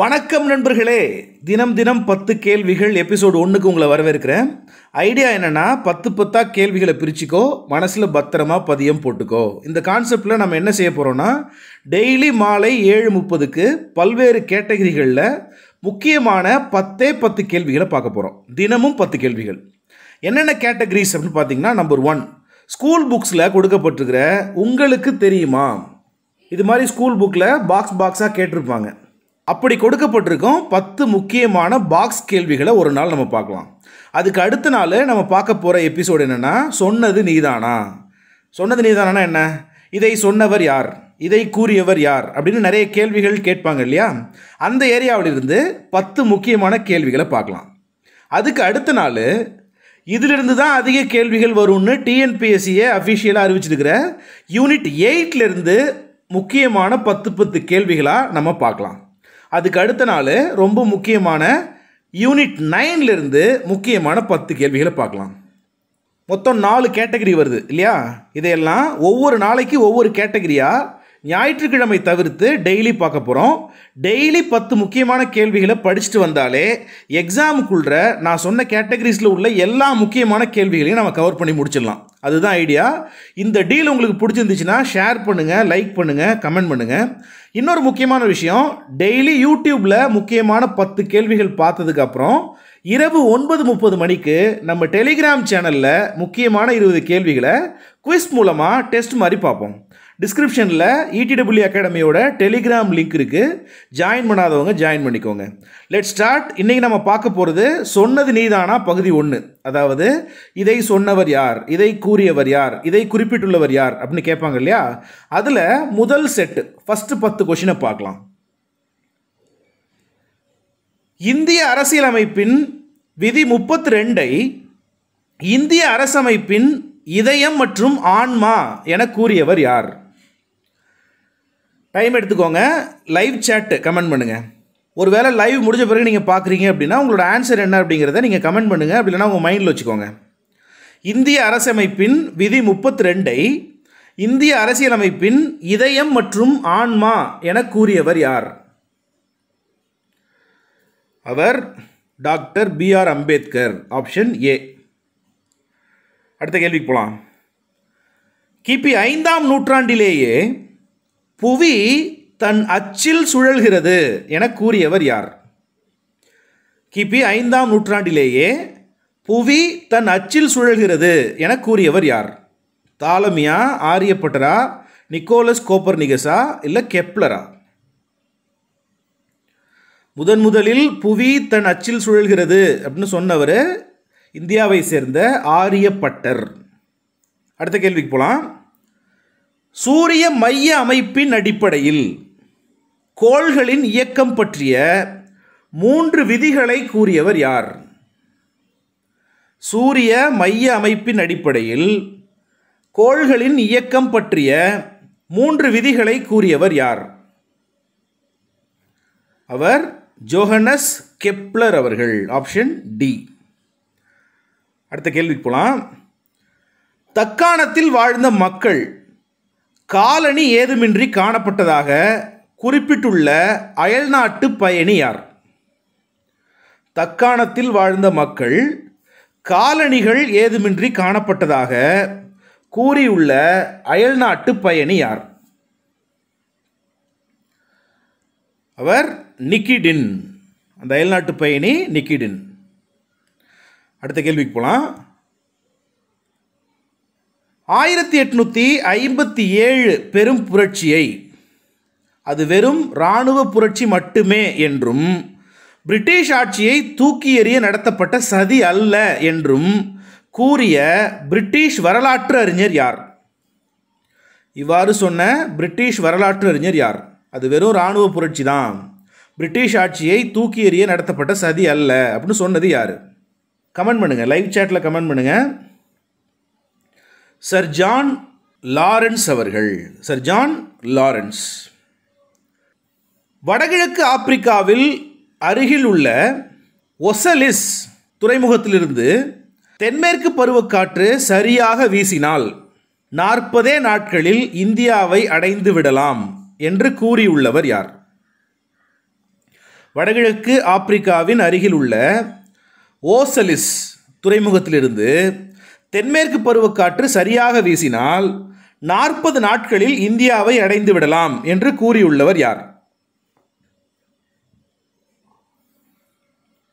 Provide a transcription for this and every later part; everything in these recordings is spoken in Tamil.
வணக்கம் நண்பர்களே தினம் தினம் பத்து கேள்விகள் எபிசோடு ஒன்றுக்கு உங்களை வரவேற்கிறேன் ஐடியா என்னென்னா பத்து பத்தா கேள்விகளை பிரிச்சுக்கோ மனசில் பத்திரமா பதியம் போட்டுக்கோ இந்த கான்செப்டில் நம்ம என்ன செய்ய போகிறோன்னா டெய்லி மாலை ஏழு முப்பதுக்கு பல்வேறு கேட்டகரிகளில் முக்கியமான பத்தே பத்து கேள்விகளை பார்க்க போகிறோம் தினமும் பத்து கேள்விகள் என்னென்ன கேட்டகரிஸ் அப்படின்னு பார்த்தீங்கன்னா நம்பர் ஒன் ஸ்கூல் புக்ஸில் கொடுக்கப்பட்டிருக்கிற உங்களுக்கு தெரியுமா இது மாதிரி ஸ்கூல் புக்கில் பாக்ஸ் பாக்ஸாக கேட்டிருப்பாங்க அப்படி கொடுக்கப்பட்டிருக்கும் பத்து முக்கியமான பாக்ஸ் கேள்விகளை ஒரு நாள் நம்ம பார்க்கலாம் அதுக்கு அடுத்த நாள் நம்ம பார்க்க போகிற எபிசோடு என்னென்னா சொன்னது நீதானா சொன்னது நீதானா என்ன இதை சொன்னவர் யார் இதை கூறியவர் யார் அப்படின்னு நிறைய கேள்விகள் கேட்பாங்க இல்லையா அந்த ஏரியாவிலிருந்து பத்து முக்கியமான கேள்விகளை பார்க்கலாம் அதுக்கு அடுத்த நாள் இதிலிருந்து தான் அதிக கேள்விகள் வரும்னு டிஎன்பிஎஸ்சியை அஃபிஷியலாக அறிவிச்சிருக்கிற யூனிட் எயிட்லேருந்து முக்கியமான பத்து பத்து கேள்விகளாக நம்ம பார்க்கலாம் அதுக்கு அடுத்த நாள் ரொம்ப முக்கியமான யூனிட் நைன்லேருந்து முக்கியமான பத்து கேள்விகளை பார்க்கலாம் மொத்தம் நாலு கேட்டகரி வருது இல்லையா இதையெல்லாம் ஒவ்வொரு நாளைக்கு ஒவ்வொரு கேட்டகரியாக ஞாயிற்றுக்கிழமை தவிர்த்து டெய்லி பார்க்க போகிறோம் டெய்லி பத்து முக்கியமான கேள்விகளை படிச்சுட்டு வந்தாலே எக்ஸாமுக்குள்ள நான் சொன்ன கேட்டகரிஸில் உள்ள எல்லா முக்கியமான கேள்விகளையும் நம்ம கவர் பண்ணி முடிச்சிடலாம் அதுதான் ஐடியா இந்த டீல் உங்களுக்கு பிடிச்சிருந்துச்சுன்னா ஷேர் பண்ணுங்கள் லைக் பண்ணுங்கள் கமெண்ட் பண்ணுங்கள் இன்னொரு முக்கியமான விஷயம் டெய்லி யூடியூப்பில் முக்கியமான பத்து கேள்விகள் பார்த்ததுக்கப்புறம் இரவு ஒன்பது முப்பது மணிக்கு நம்ம டெலிகிராம் சேனலில் முக்கியமான இருபது கேள்விகளை குவிஸ் மூலமாக டெஸ்ட் மாதிரி பார்ப்போம் டிஸ்கிரிப்ஷனில் இடிடபிள்யூ அகாடமியோட டெலிகிராம் லிங்க் இருக்குது ஜாயின் பண்ணாதவங்க ஜாயின் பண்ணிக்கோங்க லெட் ஸ்டார்ட் இன்றைக்கி நம்ம பார்க்க போகிறது சொன்னது நீதானா பகுதி ஒன்று அதாவது இதை சொன்னவர் யார் இதை கூறியவர் யார் இதை குறிப்பிட்டுள்ளவர் யார் அப்படின்னு கேட்பாங்க இல்லையா அதில் முதல் செட்டு ஃபஸ்ட்டு பத்து கொஷினை பார்க்கலாம் இந்திய அரசியலமைப்பின் விதி முப்பத்தி ரெண்டை இந்திய அரசமைப்பின் இதயம் மற்றும் ஆன்மா என கூறியவர் யார் டைம் எடுத்துக்கோங்க லைவ் சேட்டு கமெண்ட் பண்ணுங்கள் ஒரு வேளை லைவ் முடிஞ்ச பிறகு நீங்கள் பார்க்குறீங்க அப்படின்னா உங்களோட ஆன்சர் என்ன அப்படிங்கிறத நீங்கள் கமெண்ட் பண்ணுங்கள் அப்படி இல்லைனா உங்கள் மைண்டில் வச்சுக்கோங்க இந்திய அரசமைப்பின் விதி முப்பத்தி ரெண்டை இந்திய அரசியலமைப்பின் இதயம் மற்றும் ஆன்மா என கூறியவர் யார் அவர் doctor B R Ambedkar option A அடுத்த கேள்விக்கு போகலாம் கிபி ஐந்தாம் நூற்றாண்டிலேயே புவி தன் அச்சில் சுழல்கிறது என கூறியவர் யார் கிபி ஐந்தாம் நூற்றாண்டிலேயே புவி தன் அச்சில் சுழல்கிறது என கூறியவர் யார் தாலமியா ஆரியப்பட்டரா நிக்கோலஸ் கோப்பர் நிகசா இல்லை கெப்லரா முதன் முதலில் புவி தன் அச்சில் சுழல்கிறது அப்படின்னு சொன்னவர் இந்தியாவை சேர்ந்த ஆரியப்பட்டர் அடுத்த கேள்விக்கு போகலாம் சூரிய மைய அமைப்பின் அடிப்படையில் கோள்களின் இயக்கம் பற்றிய மூன்று விதிகளை கூறியவர் யார் சூரிய மைய அமைப்பின் அடிப்படையில் கோள்களின் இயக்கம் பற்றிய மூன்று விதிகளை கூறியவர் யார் அவர் ஜோஹனஸ் கெப்லர் அவர்கள் ஆப்ஷன் டி அடுத்த கேள்விக்கு போகலாம் தக்காணத்தில் வாழ்ந்த மக்கள் காலனி ஏதுமின்றி காணப்பட்டதாக குறிப்பிட்டுள்ள அயல்நாட்டு பயணியார் தக்காணத்தில் வாழ்ந்த மக்கள் காலணிகள் ஏதுமின்றி காணப்பட்டதாக கூறியுள்ள அயல்நாட்டு பயணியார் அவர் நிக்கிடின் அந்த அயல்நாட்டு பயணி நிக்கிடின் அடுத்த கேள்விக்கு போகலாம் ஆயிரத்தி எட்நூற்றி ஐம்பத்தி ஏழு பெரும் புரட்சியை அது வெறும் இராணுவ புரட்சி மட்டுமே என்றும் பிரிட்டிஷ் ஆட்சியை தூக்கி எறிய நடத்தப்பட்ட சதி அல்ல என்றும் கூறிய பிரிட்டிஷ் வரலாற்று அறிஞர் யார் இவ்வாறு சொன்ன பிரிட்டிஷ் வரலாற்று அறிஞர் யார் அது வெறும் இராணுவ புரட்சி தான் பிரிட்டிஷ் ஆட்சியை தூக்கி எறிய நடத்தப்பட்ட சதி அல்ல அப்படின்னு சொன்னது யார் கமெண்ட் பண்ணுங்கள் லைவ் சேட்டில் கமெண்ட் பண்ணுங்கள் சர் ஜான் லாரன்ஸ் அவர்கள் சர் ஜான் லாரன்ஸ் வடகிழக்கு ஆப்பிரிக்காவில் அருகில் உள்ள ஒசலிஸ் துறைமுகத்திலிருந்து தென்மேற்கு பருவக்காற்று சரியாக வீசினால் நாற்பதே நாட்களில் இந்தியாவை அடைந்து விடலாம் என்று கூறியுள்ளவர் யார் வடகிழக்கு ஆப்பிரிக்காவின் அருகில் உள்ள ஓசலிஸ் துறைமுகத்திலிருந்து தென்மேற்கு பருவக்காற்று சரியாக வீசினால் நாற்பது நாட்களில் இந்தியாவை அடைந்து விடலாம் என்று கூறியுள்ளவர் யார்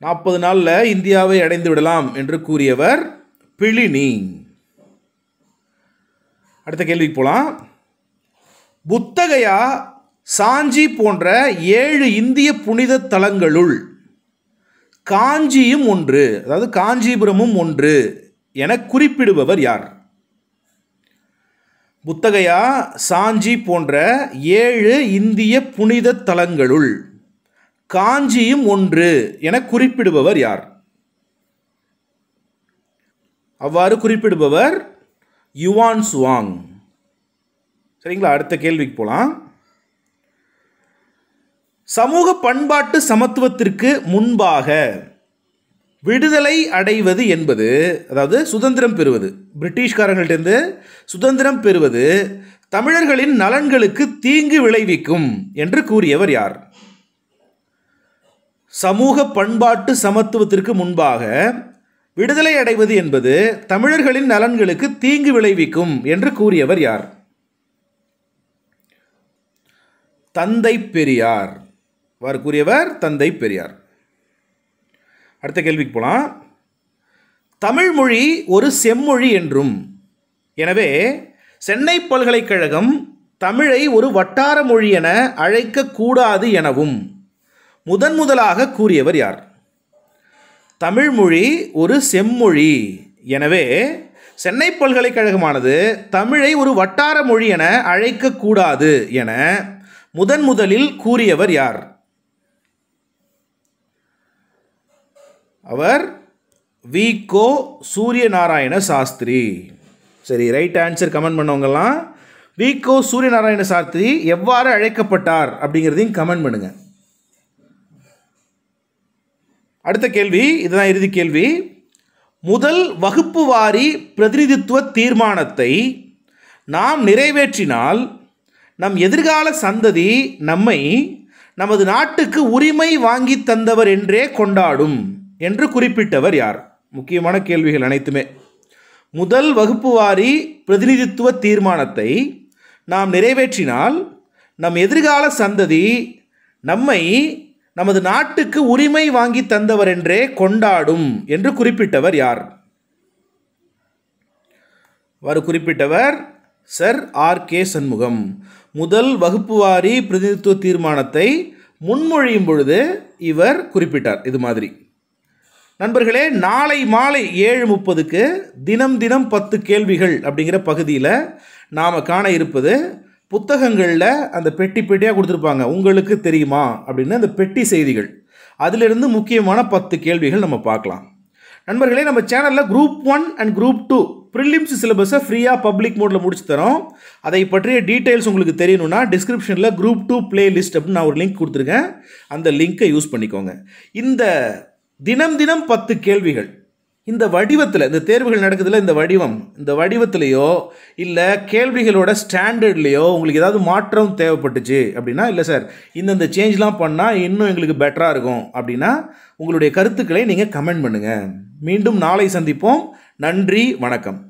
நாற்பது நாளில் இந்தியாவை அடைந்து விடலாம் என்று கூறியவர் பிழினி அடுத்த கேள்விக்கு போகலாம் புத்தகையா சாஞ்சி போன்ற ஏழு இந்திய புனித தலங்களுள் காஞ்சியும் ஒன்று அதாவது காஞ்சிபுரமும் ஒன்று என குறிப்பிடுபவர் யார் புத்தகையா சாஞ்சி போன்ற ஏழு இந்திய புனித தலங்களுள் காஞ்சியும் ஒன்று என குறிப்பிடுபவர் யார் அவ்வாறு குறிப்பிடுபவர் யுவான் சுவாங் சரிங்களா அடுத்த கேள்விக்கு போகலாம் சமூக பண்பாட்டு சமத்துவத்திற்கு முன்பாக விடுதலை அடைவது என்பது அதாவது சுதந்திரம் பெறுவது பிரிட்டிஷ்காரங்கள்டேருந்து சுதந்திரம் பெறுவது தமிழர்களின் நலன்களுக்கு தீங்கு விளைவிக்கும் என்று கூறியவர் யார் சமூக பண்பாட்டு சமத்துவத்திற்கு முன்பாக விடுதலை அடைவது என்பது தமிழர்களின் நலன்களுக்கு தீங்கு விளைவிக்கும் என்று கூறியவர் யார் தந்தை பெரியார் அவர் கூறியவர் தந்தை பெரியார் அடுத்த கேள்விக்கு போகலாம் தமிழ்மொழி ஒரு செம்மொழி என்றும் எனவே சென்னை பல்கலைக்கழகம் தமிழை ஒரு வட்டார மொழி என அழைக்கக்கூடாது எனவும் முதன் முதலாக கூறியவர் யார் தமிழ்மொழி ஒரு செம்மொழி எனவே சென்னை பல்கலைக்கழகமானது தமிழை ஒரு வட்டார மொழி என அழைக்கக்கூடாது என முதன் முதலில் கூறியவர் யார் அவர் வி கோ சூரிய நாராயண சாஸ்திரி சரி ரைட் ஆன்சர் கமெண்ட் பண்ணவங்கலாம் வி கோ சூரிய நாராயண சாஸ்திரி எவ்வாறு அழைக்கப்பட்டார் அப்படிங்கிறதையும் கமெண்ட் பண்ணுங்கள் அடுத்த கேள்வி இதுதான் இறுதி கேள்வி முதல் வகுப்பு வாரி பிரதிநிதித்துவ தீர்மானத்தை நாம் நிறைவேற்றினால் நம் எதிர்கால சந்ததி நம்மை நமது நாட்டுக்கு உரிமை வாங்கி தந்தவர் என்றே கொண்டாடும் என்று குறிப்பிட்டவர் யார் முக்கியமான கேள்விகள் அனைத்துமே முதல் வகுப்பு வாரி பிரதிநிதித்துவ தீர்மானத்தை நாம் நிறைவேற்றினால் நம் எதிர்கால சந்ததி நம்மை நமது நாட்டுக்கு உரிமை வாங்கி தந்தவர் என்றே கொண்டாடும் என்று குறிப்பிட்டவர் யார் அவர் குறிப்பிட்டவர் சர் ஆர் கே சண்முகம் முதல் வகுப்பு வாரி பிரதிநிதித்துவ தீர்மானத்தை முன்மொழியும் பொழுது இவர் குறிப்பிட்டார் இது மாதிரி நண்பர்களே நாளை மாலை ஏழு முப்பதுக்கு தினம் தினம் பத்து கேள்விகள் அப்படிங்கிற பகுதியில் நாம் காண இருப்பது புத்தகங்களில் அந்த பெட்டி பெட்டியாக கொடுத்துருப்பாங்க உங்களுக்கு தெரியுமா அப்படின்னு அந்த பெட்டி செய்திகள் அதிலிருந்து முக்கியமான பத்து கேள்விகள் நம்ம பார்க்கலாம் நண்பர்களே நம்ம சேனலில் group one and group two prelims சிலபஸை ஃப்ரீயாக பப்ளிக் மோடில் முடிச்சு தரோம் அதை பற்றிய டீட்டெயில்ஸ் உங்களுக்கு தெரியணும்னா டிஸ்கிரிப்ஷனில் குரூப் டூ பிளேலிஸ்ட் அப்படின்னு நான் ஒரு லிங்க் கொடுத்துருக்கேன் அந்த லிங்க்கை யூஸ் பண்ணிக்கோங்க இந்த தினம் தினம் பத்து கேள்விகள் இந்த வடிவத்தில் இந்த தேர்வுகள் நடக்குதுல இந்த வடிவம் இந்த வடிவத்திலையோ இல்லை கேள்விகளோட ஸ்டாண்டர்ட்லேயோ உங்களுக்கு ஏதாவது மாற்றம் தேவைப்பட்டுச்சு அப்படின்னா இல்லை சார் இந்தந்த சேஞ்ச்லாம் பண்ணால் இன்னும் எங்களுக்கு பெட்டராக இருக்கும் அப்படின்னா உங்களுடைய கருத்துக்களை நீங்கள் கமெண்ட் பண்ணுங்கள் மீண்டும் நாளை சந்திப்போம் நன்றி வணக்கம்